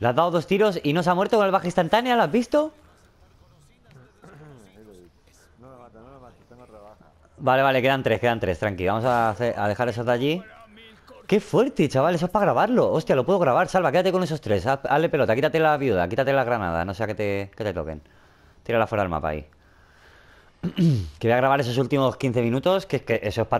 Le has dado dos tiros y no se ha muerto con el baja instantánea, ¿lo has visto? Vale, vale, quedan tres, quedan tres, tranqui. Vamos a, dejar esos de allí. ¡Qué fuerte, chaval! Eso es para grabarlo. Hostia, lo puedo grabar. Salva, quédate con esos tres. pelota, quítate la viuda, quítate la granada, no sea que te, toquen. Tírala fuera del mapa ahí. que voy a grabar esos últimos 15 minutos, que, que eso es para...